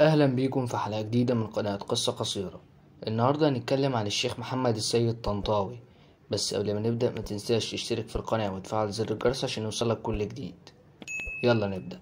اهلا بيكم في حلقة جديدة من قناة قصة قصيرة النهاردة هنتكلم عن الشيخ محمد السيد طنطاوي بس قبل ما نبدأ ما تنساش تشترك في القناة وتفعل زر الجرس عشان يوصلك كل جديد يلا نبدأ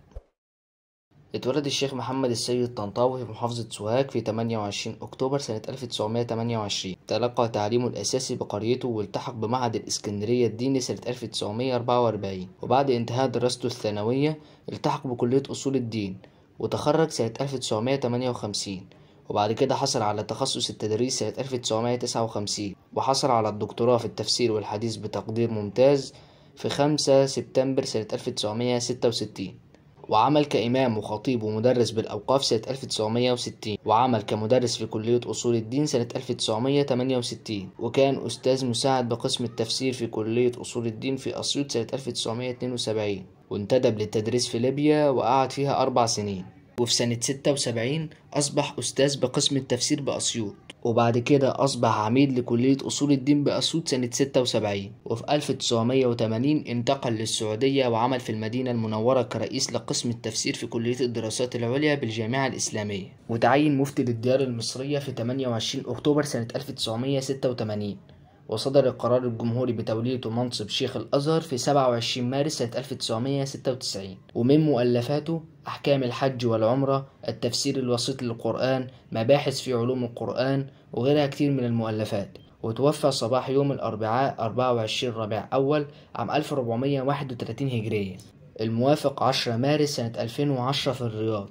اتولد الشيخ محمد السيد طنطاوي في محافظة سوهاج في 28 أكتوبر سنة 1928 تلقى تعليمه الأساسي بقريته والتحق بمعهد الإسكندرية الديني سنة 1944 وبعد انتهاء دراسته الثانوية التحق بكلية أصول الدين وتخرج سنة 1958 وبعد كده حصل على تخصص التدريس سنة 1959 وحصل على الدكتوراه في التفسير والحديث بتقدير ممتاز في 5 سبتمبر سنة 1966 وعمل كإمام وخطيب ومدرس بالأوقاف سنة 1960 وعمل كمدرس في كلية أصول الدين سنة 1968 وكان أستاذ مساعد بقسم التفسير في كلية أصول الدين في أسيوط سنة 1972 وانتدب للتدريس في ليبيا وقعد فيها أربع سنين وفي سنة 76 أصبح أستاذ بقسم التفسير بأسيوط وبعد كده أصبح عميد لكلية أصول الدين بأسيوط سنة 76 وفي 1980 انتقل للسعودية وعمل في المدينة المنورة كرئيس لقسم التفسير في كلية الدراسات العليا بالجامعة الإسلامية وتعين مفتي للديار المصرية في 28 أكتوبر سنة 1986 وصدر القرار الجمهوري بتولية منصب شيخ الأزهر في 27 مارس سنة 1996 ومن مؤلفاته أحكام الحج والعمرة التفسير الوسيط للقرآن مباحث في علوم القرآن وغيرها كتير من المؤلفات وتوفى صباح يوم الأربعاء 24 ربيع أول عام 1431 هجرية الموافق 10 مارس سنة 2010 في الرياض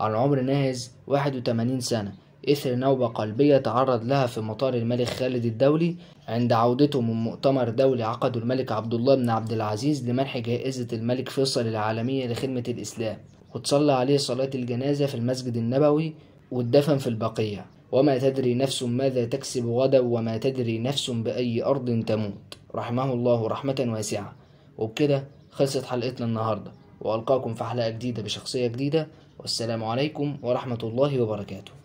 على عمر ناهز 81 سنة إثر نوبة قلبية تعرض لها في مطار الملك خالد الدولي عند عودته من مؤتمر دولي عقده الملك عبد الله بن عبد العزيز لمنح جائزة الملك فيصل العالمية لخدمة الإسلام وتصلى عليه صلاة الجنازة في المسجد النبوي واتدفن في البقية وما تدري نفس ماذا تكسب غدا وما تدري نفس بأي أرض تموت رحمه الله رحمة واسعة وبكده خلصت حلقتنا النهاردة وألقاكم في حلقة جديدة بشخصية جديدة والسلام عليكم ورحمة الله وبركاته